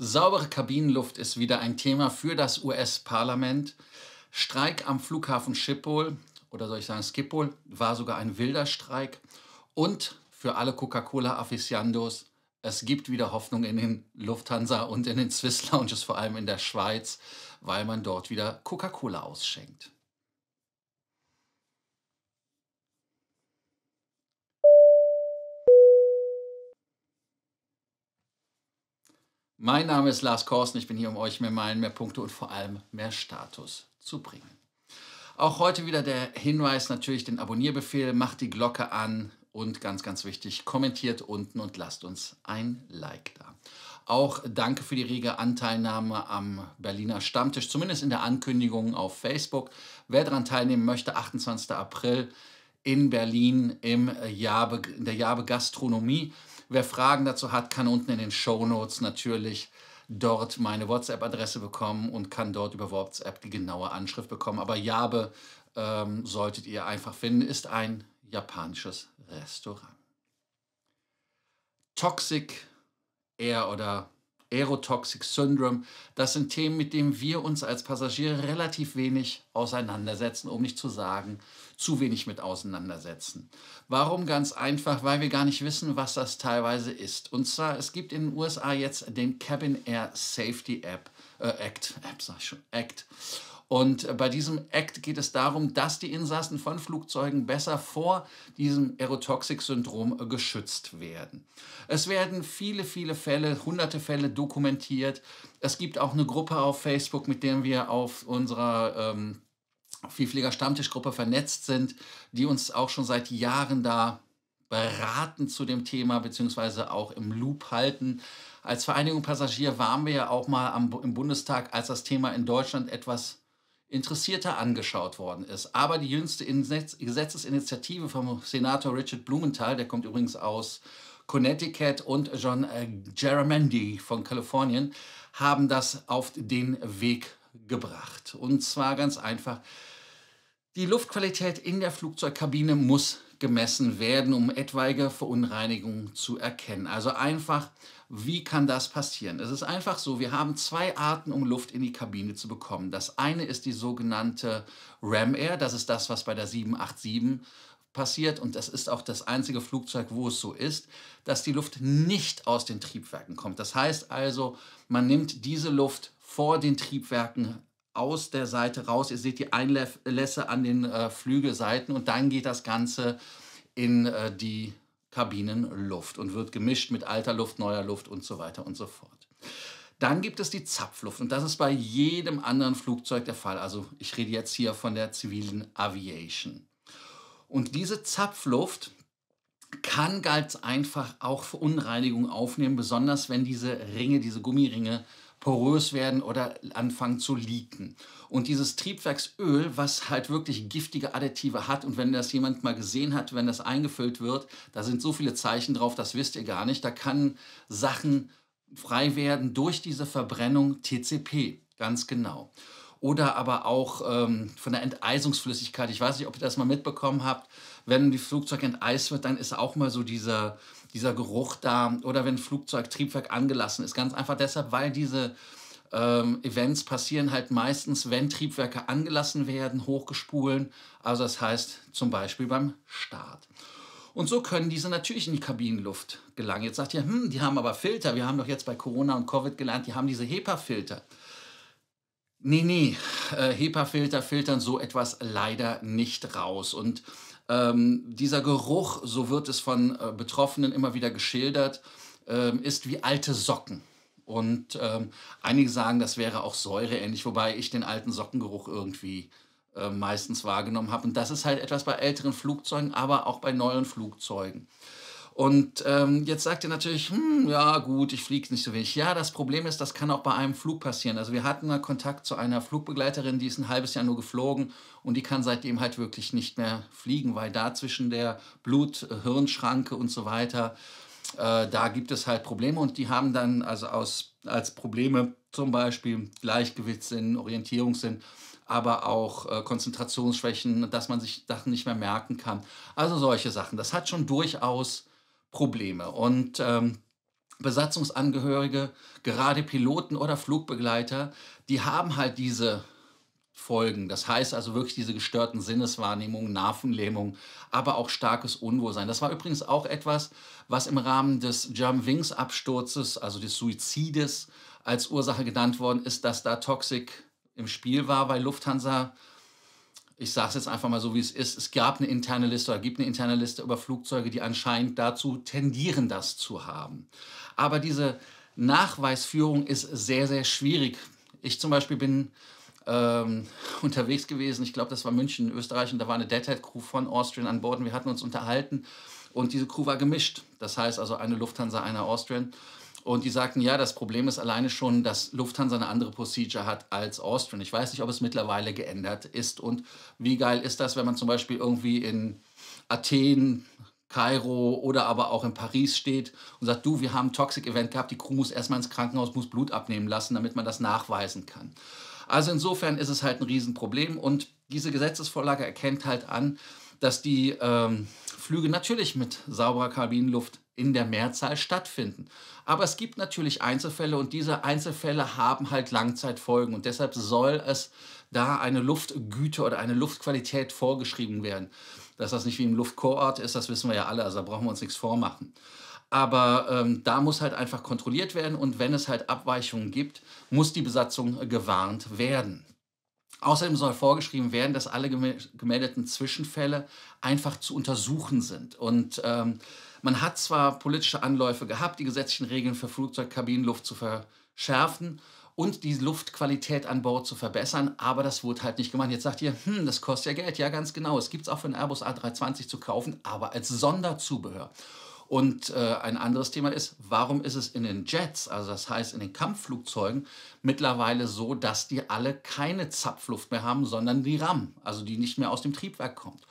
Saubere Kabinenluft ist wieder ein Thema für das US-Parlament. Streik am Flughafen Schiphol oder soll ich sagen Schiphol war sogar ein wilder Streik. Und für alle Coca-Cola-Afficiandos, es gibt wieder Hoffnung in den Lufthansa und in den Swiss Lounges, vor allem in der Schweiz, weil man dort wieder Coca-Cola ausschenkt. Mein Name ist Lars Korsten, ich bin hier, um euch mehr Meilen, mehr Punkte und vor allem mehr Status zu bringen. Auch heute wieder der Hinweis, natürlich den Abonnierbefehl, macht die Glocke an und ganz, ganz wichtig, kommentiert unten und lasst uns ein Like da. Auch danke für die rege Anteilnahme am Berliner Stammtisch, zumindest in der Ankündigung auf Facebook. Wer daran teilnehmen möchte, 28. April in Berlin im Jabe, in der Jabe Gastronomie. Wer Fragen dazu hat, kann unten in den Show Notes natürlich dort meine WhatsApp-Adresse bekommen und kann dort über WhatsApp die genaue Anschrift bekommen. Aber Yabe ähm, solltet ihr einfach finden, ist ein japanisches Restaurant. Toxic Air oder Aerotoxic Syndrome, das sind Themen, mit denen wir uns als Passagiere relativ wenig auseinandersetzen, um nicht zu sagen, zu wenig mit auseinandersetzen. Warum? Ganz einfach, weil wir gar nicht wissen, was das teilweise ist. Und zwar, es gibt in den USA jetzt den Cabin Air Safety App, äh, Act, App sag ich schon, Act. Und bei diesem Act geht es darum, dass die Insassen von Flugzeugen besser vor diesem Aerotoxic-Syndrom geschützt werden. Es werden viele, viele Fälle, hunderte Fälle dokumentiert. Es gibt auch eine Gruppe auf Facebook, mit der wir auf unserer ähm, Vielflieger-Stammtischgruppe vernetzt sind, die uns auch schon seit Jahren da beraten zu dem Thema, beziehungsweise auch im Loop halten. Als Vereinigung Passagier waren wir ja auch mal am, im Bundestag, als das Thema in Deutschland etwas interessierter angeschaut worden ist. Aber die jüngste Gesetzesinitiative vom Senator Richard Blumenthal, der kommt übrigens aus Connecticut und John äh, Geramendi von Kalifornien, haben das auf den Weg gebracht gebracht. Und zwar ganz einfach, die Luftqualität in der Flugzeugkabine muss gemessen werden, um etwaige Verunreinigungen zu erkennen. Also einfach, wie kann das passieren? Es ist einfach so, wir haben zwei Arten, um Luft in die Kabine zu bekommen. Das eine ist die sogenannte Ram Air, das ist das, was bei der 787 passiert, und das ist auch das einzige Flugzeug, wo es so ist, dass die Luft nicht aus den Triebwerken kommt. Das heißt also, man nimmt diese Luft vor den Triebwerken aus der Seite raus. Ihr seht die Einlässe an den äh, Flügelseiten und dann geht das Ganze in äh, die Kabinenluft und wird gemischt mit alter Luft, neuer Luft und so weiter und so fort. Dann gibt es die Zapfluft und das ist bei jedem anderen Flugzeug der Fall. Also ich rede jetzt hier von der zivilen Aviation. Und diese Zapfluft kann ganz einfach auch Verunreinigung aufnehmen, besonders wenn diese Ringe, diese Gummiringe porös werden oder anfangen zu leaken. Und dieses Triebwerksöl, was halt wirklich giftige Additive hat, und wenn das jemand mal gesehen hat, wenn das eingefüllt wird, da sind so viele Zeichen drauf, das wisst ihr gar nicht, da kann Sachen frei werden durch diese Verbrennung TCP, ganz genau oder aber auch ähm, von der Enteisungsflüssigkeit. Ich weiß nicht, ob ihr das mal mitbekommen habt. Wenn die Flugzeug enteist wird, dann ist auch mal so dieser, dieser Geruch da oder wenn Flugzeugtriebwerk angelassen ist. Ganz einfach deshalb, weil diese ähm, Events passieren halt meistens, wenn Triebwerke angelassen werden, hochgespulen. Also das heißt zum Beispiel beim Start. Und so können diese natürlich in die Kabinenluft gelangen. Jetzt sagt ihr, hm, die haben aber Filter. Wir haben doch jetzt bei Corona und Covid gelernt, die haben diese HEPA-Filter. Nee, nee, äh, HEPA-Filter filtern so etwas leider nicht raus. Und ähm, dieser Geruch, so wird es von äh, Betroffenen immer wieder geschildert, äh, ist wie alte Socken. Und ähm, einige sagen, das wäre auch säureähnlich, wobei ich den alten Sockengeruch irgendwie äh, meistens wahrgenommen habe. Und das ist halt etwas bei älteren Flugzeugen, aber auch bei neuen Flugzeugen. Und ähm, jetzt sagt ihr natürlich, hm, ja gut, ich fliege nicht so wenig. Ja, das Problem ist, das kann auch bei einem Flug passieren. Also wir hatten mal Kontakt zu einer Flugbegleiterin, die ist ein halbes Jahr nur geflogen und die kann seitdem halt wirklich nicht mehr fliegen, weil da zwischen der Blut-Hirnschranke und so weiter, äh, da gibt es halt Probleme und die haben dann also aus, als Probleme zum Beispiel Gleichgewichtssinn, Orientierungssinn aber auch äh, Konzentrationsschwächen, dass man sich Sachen nicht mehr merken kann. Also solche Sachen. Das hat schon durchaus Probleme. Und ähm, Besatzungsangehörige, gerade Piloten oder Flugbegleiter, die haben halt diese Folgen. Das heißt also wirklich diese gestörten Sinneswahrnehmungen, Nervenlähmung, aber auch starkes Unwohlsein. Das war übrigens auch etwas, was im Rahmen des German Wings Absturzes, also des Suizides, als Ursache genannt worden ist, dass da Toxik im Spiel war, weil Lufthansa ich sage es jetzt einfach mal so, wie es ist, es gab eine interne Liste oder gibt eine interne Liste über Flugzeuge, die anscheinend dazu tendieren, das zu haben. Aber diese Nachweisführung ist sehr, sehr schwierig. Ich zum Beispiel bin ähm, unterwegs gewesen, ich glaube, das war München, Österreich, und da war eine Deadhead-Crew von Austrian an Bord und wir hatten uns unterhalten und diese Crew war gemischt. Das heißt also eine Lufthansa, eine Austrian. Und die sagten, ja, das Problem ist alleine schon, dass Lufthansa eine andere Procedure hat als Austrian. Ich weiß nicht, ob es mittlerweile geändert ist. Und wie geil ist das, wenn man zum Beispiel irgendwie in Athen, Kairo oder aber auch in Paris steht und sagt, du, wir haben ein Toxic-Event gehabt, die Crew muss erstmal ins Krankenhaus, muss Blut abnehmen lassen, damit man das nachweisen kann. Also insofern ist es halt ein Riesenproblem und diese Gesetzesvorlage erkennt halt an, dass die ähm, Flüge natürlich mit sauberer Kabinenluft in der Mehrzahl stattfinden. Aber es gibt natürlich Einzelfälle und diese Einzelfälle haben halt Langzeitfolgen und deshalb soll es da eine Luftgüte oder eine Luftqualität vorgeschrieben werden. Dass das nicht wie im Luftkurort ist, das wissen wir ja alle, also da brauchen wir uns nichts vormachen. Aber ähm, da muss halt einfach kontrolliert werden und wenn es halt Abweichungen gibt, muss die Besatzung gewarnt werden. Außerdem soll vorgeschrieben werden, dass alle gemeldeten Zwischenfälle einfach zu untersuchen sind. Und ähm, man hat zwar politische Anläufe gehabt, die gesetzlichen Regeln für Flugzeugkabinenluft zu verschärfen und die Luftqualität an Bord zu verbessern, aber das wurde halt nicht gemacht. Jetzt sagt ihr, hm, das kostet ja Geld. Ja, ganz genau. Es gibt es auch für einen Airbus A320 zu kaufen, aber als Sonderzubehör. Und äh, ein anderes Thema ist, warum ist es in den Jets, also das heißt in den Kampfflugzeugen, mittlerweile so, dass die alle keine Zapfluft mehr haben, sondern die RAM, also die nicht mehr aus dem Triebwerk kommt.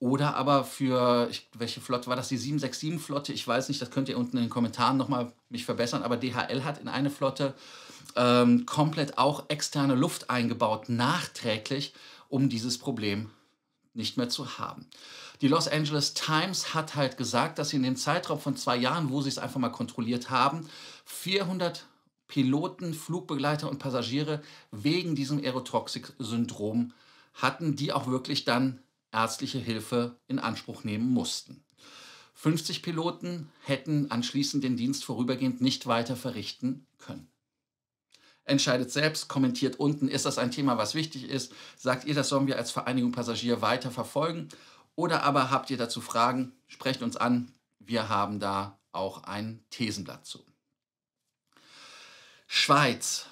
Oder aber für, welche Flotte war das, die 767-Flotte? Ich weiß nicht, das könnt ihr unten in den Kommentaren nochmal mich verbessern, aber DHL hat in eine Flotte ähm, komplett auch externe Luft eingebaut, nachträglich, um dieses Problem nicht mehr zu haben. Die Los Angeles Times hat halt gesagt, dass sie in dem Zeitraum von zwei Jahren, wo sie es einfach mal kontrolliert haben, 400 Piloten, Flugbegleiter und Passagiere wegen diesem Aerotoxic-Syndrom hatten, die auch wirklich dann ärztliche Hilfe in Anspruch nehmen mussten. 50 Piloten hätten anschließend den Dienst vorübergehend nicht weiter verrichten können. Entscheidet selbst, kommentiert unten, ist das ein Thema, was wichtig ist? Sagt ihr, das sollen wir als Vereinigung Passagier weiter verfolgen? Oder aber habt ihr dazu Fragen, sprecht uns an. Wir haben da auch ein Thesenblatt zu. Schweiz,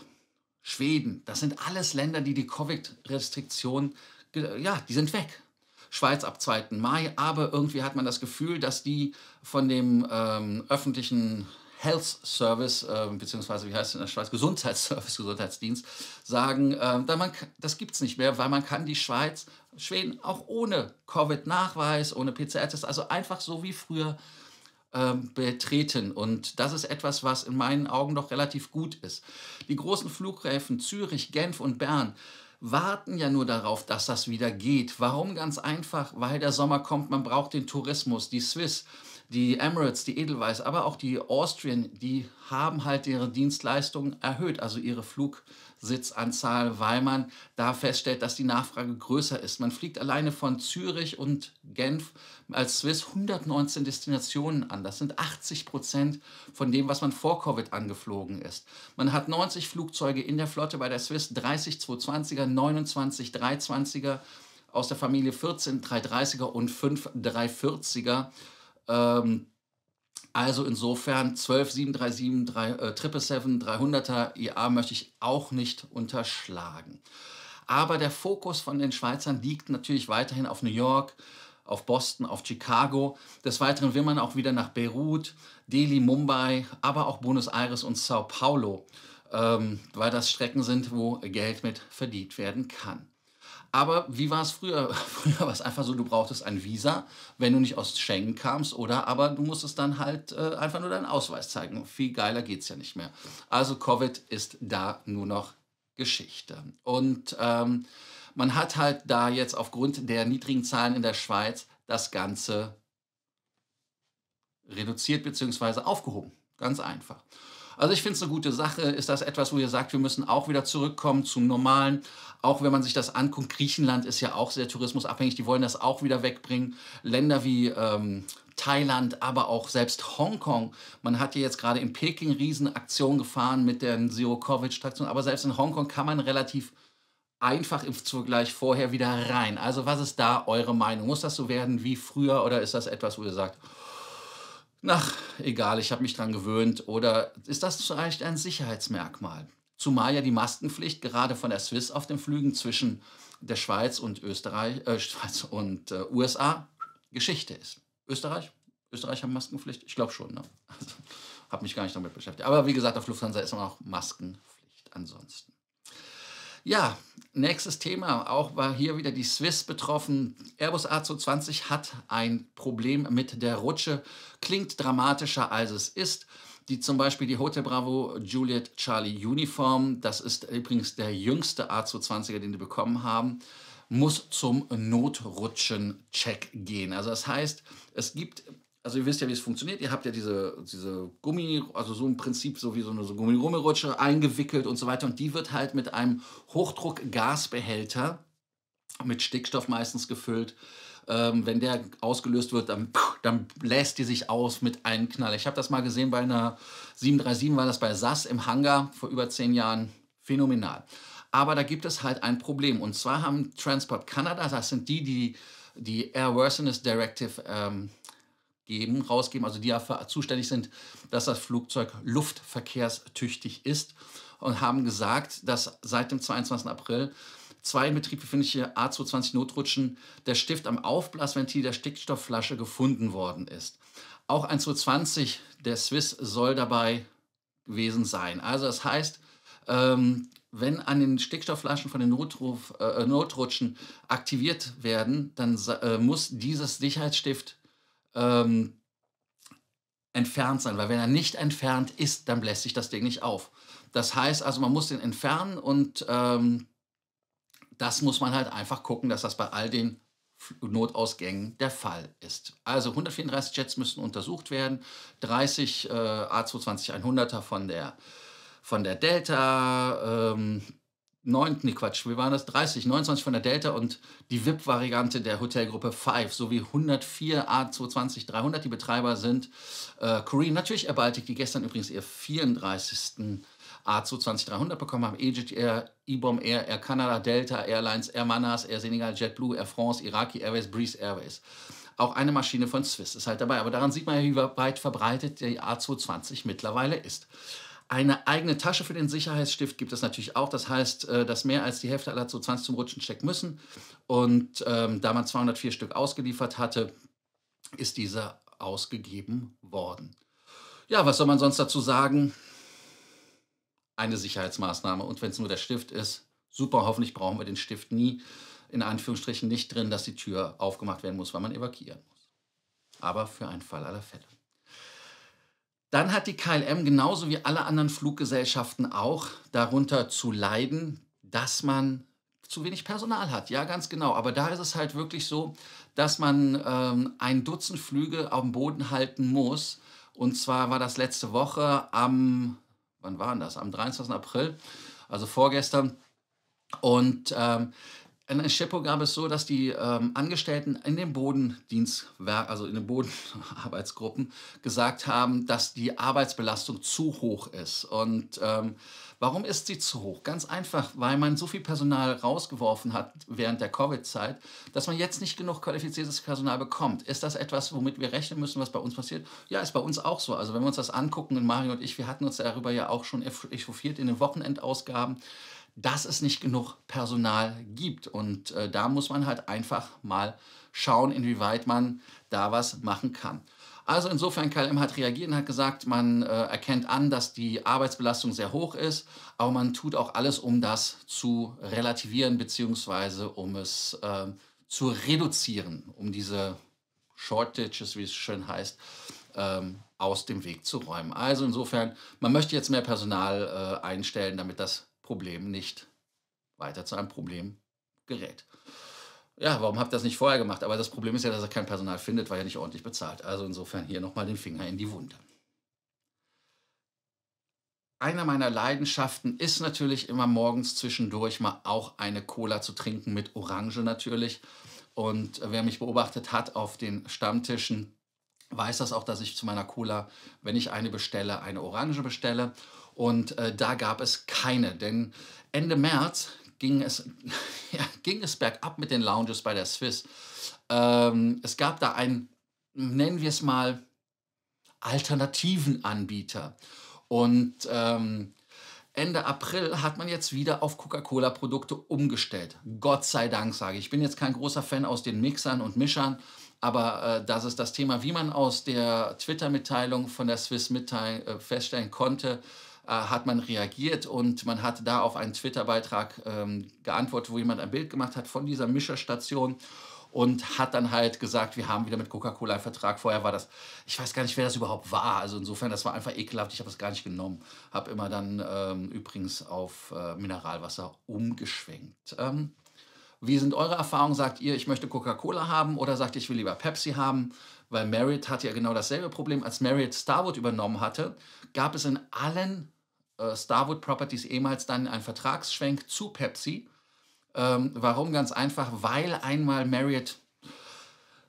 Schweden, das sind alles Länder, die die covid restriktion ja, die sind weg. Schweiz ab 2. Mai, aber irgendwie hat man das Gefühl, dass die von dem ähm, öffentlichen Health Service, äh, beziehungsweise wie heißt es in der Schweiz, Gesundheitsservice, Gesundheitsdienst, sagen, äh, da man, das gibt es nicht mehr, weil man kann die Schweiz, Schweden auch ohne Covid-Nachweis, ohne PCR-Test, also einfach so wie früher ähm, betreten. Und das ist etwas, was in meinen Augen doch relativ gut ist. Die großen Flughäfen Zürich, Genf und Bern warten ja nur darauf, dass das wieder geht. Warum? Ganz einfach, weil der Sommer kommt, man braucht den Tourismus, die Swiss die Emirates, die Edelweiss, aber auch die Austrian, die haben halt ihre Dienstleistungen erhöht, also ihre Flugsitzanzahl, weil man da feststellt, dass die Nachfrage größer ist. Man fliegt alleine von Zürich und Genf als Swiss 119 Destinationen an. Das sind 80 Prozent von dem, was man vor Covid angeflogen ist. Man hat 90 Flugzeuge in der Flotte bei der Swiss, 30 220er, 29 320er aus der Familie 14 330er und 5 340er. Ähm, also insofern 12, 737, 3, äh, 777-300er IA e möchte ich auch nicht unterschlagen. Aber der Fokus von den Schweizern liegt natürlich weiterhin auf New York, auf Boston, auf Chicago. Des Weiteren will man auch wieder nach Beirut, Delhi, Mumbai, aber auch Buenos Aires und Sao Paulo, ähm, weil das Strecken sind, wo Geld mit verdient werden kann. Aber wie war es früher? Früher war es einfach so, du brauchtest ein Visa, wenn du nicht aus Schengen kamst, oder aber du musstest dann halt äh, einfach nur deinen Ausweis zeigen. Viel geiler geht es ja nicht mehr. Also Covid ist da nur noch Geschichte. Und ähm, man hat halt da jetzt aufgrund der niedrigen Zahlen in der Schweiz das Ganze reduziert bzw. aufgehoben. Ganz einfach. Also ich finde es eine gute Sache. Ist das etwas, wo ihr sagt, wir müssen auch wieder zurückkommen zum Normalen? Auch wenn man sich das anguckt, Griechenland ist ja auch sehr tourismusabhängig. Die wollen das auch wieder wegbringen. Länder wie ähm, Thailand, aber auch selbst Hongkong. Man hat ja jetzt gerade in Peking Riesenaktionen gefahren mit der Zero-Covid-Station. Aber selbst in Hongkong kann man relativ einfach im Vergleich vorher wieder rein. Also was ist da eure Meinung? Muss das so werden wie früher oder ist das etwas, wo ihr sagt, ach, egal, ich habe mich dran gewöhnt oder ist das vielleicht ein Sicherheitsmerkmal? Zumal ja die Maskenpflicht gerade von der Swiss auf den Flügen zwischen der Schweiz und Österreich, äh, Schweiz und äh, USA Geschichte ist. Österreich? Österreich haben Maskenpflicht? Ich glaube schon, ne? Also, habe mich gar nicht damit beschäftigt. Aber wie gesagt, auf Lufthansa ist auch Maskenpflicht ansonsten. Ja, nächstes Thema. Auch war hier wieder die Swiss betroffen. Airbus A220 hat ein Problem mit der Rutsche. Klingt dramatischer, als es ist die zum Beispiel die Hotel Bravo Juliet Charlie Uniform, das ist übrigens der jüngste A220er, den die bekommen haben, muss zum Notrutschen-Check gehen. Also das heißt, es gibt also ihr wisst ja, wie es funktioniert. Ihr habt ja diese, diese Gummi, also so im Prinzip so wie so eine so Gummirummelrutsche eingewickelt und so weiter. Und die wird halt mit einem Hochdruckgasbehälter mit Stickstoff meistens gefüllt. Ähm, wenn der ausgelöst wird, dann, dann bläst die sich aus mit einem Knall. Ich habe das mal gesehen bei einer 737, war das bei SAS im Hangar vor über zehn Jahren. Phänomenal. Aber da gibt es halt ein Problem. Und zwar haben Transport Canada, das sind die, die die Airworthiness Directive ähm, geben, rausgeben, also die dafür zuständig sind, dass das Flugzeug luftverkehrstüchtig ist und haben gesagt, dass seit dem 22. April zwei im Betrieb befindliche A220 Notrutschen der Stift am Aufblasventil der Stickstoffflasche gefunden worden ist. Auch ein 220 der Swiss soll dabei gewesen sein. Also das heißt, ähm, wenn an den Stickstoffflaschen von den Notruf, äh, Notrutschen aktiviert werden, dann äh, muss dieses Sicherheitsstift ähm, entfernt sein, weil wenn er nicht entfernt ist, dann bläst sich das Ding nicht auf. Das heißt also, man muss den entfernen und ähm, das muss man halt einfach gucken, dass das bei all den Notausgängen der Fall ist. Also 134 Jets müssen untersucht werden, 30 äh, A220-100er von der, von der Delta, ähm, 9, nee Quatsch, wir waren das 30, 29 von der Delta und die VIP-Variante der Hotelgruppe 5 sowie 104 A220 300. Die Betreiber sind äh, Korean, natürlich Air die gestern übrigens ihr 34. A220 300 bekommen haben, Egypt Air, IBOM Air, Air Canada, Delta Airlines, Air Manas, Air Senegal, JetBlue, Air France, Iraqi Airways, Breeze Airways. Auch eine Maschine von Swiss ist halt dabei, aber daran sieht man ja, wie weit verbreitet die A220 mittlerweile ist. Eine eigene Tasche für den Sicherheitsstift gibt es natürlich auch. Das heißt, äh, dass mehr als die Hälfte aller zu 20 zum Rutschen stecken müssen. Und ähm, da man 204 Stück ausgeliefert hatte, ist dieser ausgegeben worden. Ja, was soll man sonst dazu sagen? Eine Sicherheitsmaßnahme. Und wenn es nur der Stift ist, super, hoffentlich brauchen wir den Stift nie. In Anführungsstrichen nicht drin, dass die Tür aufgemacht werden muss, weil man evakuieren muss. Aber für einen Fall aller Fälle. Dann hat die KLM genauso wie alle anderen Fluggesellschaften auch darunter zu leiden, dass man zu wenig Personal hat. Ja, ganz genau. Aber da ist es halt wirklich so, dass man ähm, ein Dutzend Flüge auf dem Boden halten muss. Und zwar war das letzte Woche am, wann waren das? Am 23. April, also vorgestern. Und ähm, in Scheppo gab es so, dass die ähm, Angestellten in den Bodendienstwerk, also in den Bodenarbeitsgruppen, gesagt haben, dass die Arbeitsbelastung zu hoch ist. Und ähm, warum ist sie zu hoch? Ganz einfach, weil man so viel Personal rausgeworfen hat während der Covid-Zeit, dass man jetzt nicht genug qualifiziertes Personal bekommt. Ist das etwas, womit wir rechnen müssen, was bei uns passiert? Ja, ist bei uns auch so. Also wenn wir uns das angucken, und Mario und ich, wir hatten uns darüber ja auch schon echauffiert in den Wochenendausgaben dass es nicht genug Personal gibt. Und äh, da muss man halt einfach mal schauen, inwieweit man da was machen kann. Also insofern, KLM hat reagiert und hat gesagt, man äh, erkennt an, dass die Arbeitsbelastung sehr hoch ist, aber man tut auch alles, um das zu relativieren beziehungsweise um es äh, zu reduzieren, um diese Shortages, wie es schön heißt, ähm, aus dem Weg zu räumen. Also insofern, man möchte jetzt mehr Personal äh, einstellen, damit das Problem nicht weiter zu einem Problem gerät. Ja, warum habt ihr das nicht vorher gemacht? Aber das Problem ist ja, dass er kein Personal findet, weil er nicht ordentlich bezahlt. Also insofern hier nochmal den Finger in die Wunde. Einer meiner Leidenschaften ist natürlich immer morgens zwischendurch mal auch eine Cola zu trinken mit Orange natürlich. Und äh, wer mich beobachtet hat auf den Stammtischen, weiß das auch, dass ich zu meiner Cola, wenn ich eine bestelle, eine Orange bestelle. Und äh, da gab es keine, denn Ende März ging es, ja, ging es bergab mit den Lounges bei der Swiss. Ähm, es gab da einen, nennen wir es mal, alternativen Anbieter. Und ähm, Ende April hat man jetzt wieder auf Coca-Cola-Produkte umgestellt. Gott sei Dank, sage ich. Ich bin jetzt kein großer Fan aus den Mixern und Mischern. Aber äh, das ist das Thema, wie man aus der Twitter-Mitteilung von der Swiss mitteilen, äh, feststellen konnte, äh, hat man reagiert und man hat da auf einen Twitter-Beitrag ähm, geantwortet, wo jemand ein Bild gemacht hat von dieser Mischerstation und hat dann halt gesagt, wir haben wieder mit Coca-Cola einen Vertrag. Vorher war das, ich weiß gar nicht, wer das überhaupt war. Also insofern, das war einfach ekelhaft. Ich habe es gar nicht genommen. Habe immer dann ähm, übrigens auf äh, Mineralwasser umgeschwenkt. Ähm, wie sind eure Erfahrungen? Sagt ihr, ich möchte Coca-Cola haben oder sagt ihr, ich will lieber Pepsi haben? Weil Marriott hatte ja genau dasselbe Problem. Als Marriott Starwood übernommen hatte, gab es in allen äh, Starwood Properties ehemals dann einen Vertragsschwenk zu Pepsi. Ähm, warum? Ganz einfach, weil einmal Marriott,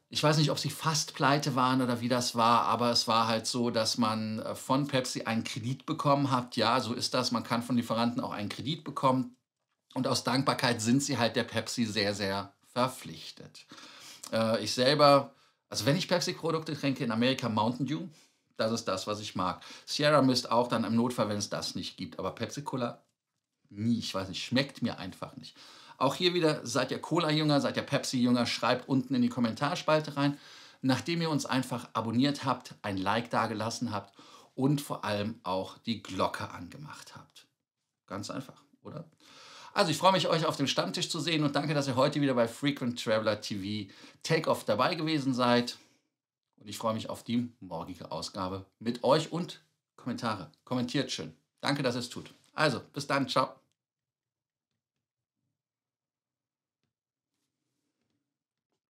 ich weiß nicht, ob sie fast pleite waren oder wie das war, aber es war halt so, dass man äh, von Pepsi einen Kredit bekommen hat. Ja, so ist das. Man kann von Lieferanten auch einen Kredit bekommen. Und aus Dankbarkeit sind sie halt der Pepsi sehr, sehr verpflichtet. Äh, ich selber, also wenn ich Pepsi-Produkte trinke, in Amerika Mountain Dew, das ist das, was ich mag. Sierra Mist auch dann im Notfall, wenn es das nicht gibt. Aber Pepsi-Cola, nie, ich weiß nicht, schmeckt mir einfach nicht. Auch hier wieder, seid ihr Cola-Jünger, seid ihr Pepsi-Jünger, schreibt unten in die Kommentarspalte rein. Nachdem ihr uns einfach abonniert habt, ein Like dagelassen habt und vor allem auch die Glocke angemacht habt. Ganz einfach, oder? Also ich freue mich, euch auf dem Stammtisch zu sehen und danke, dass ihr heute wieder bei Frequent Traveler TV Takeoff dabei gewesen seid. Und ich freue mich auf die morgige Ausgabe mit euch und Kommentare. Kommentiert schön. Danke, dass ihr es tut. Also, bis dann. Ciao.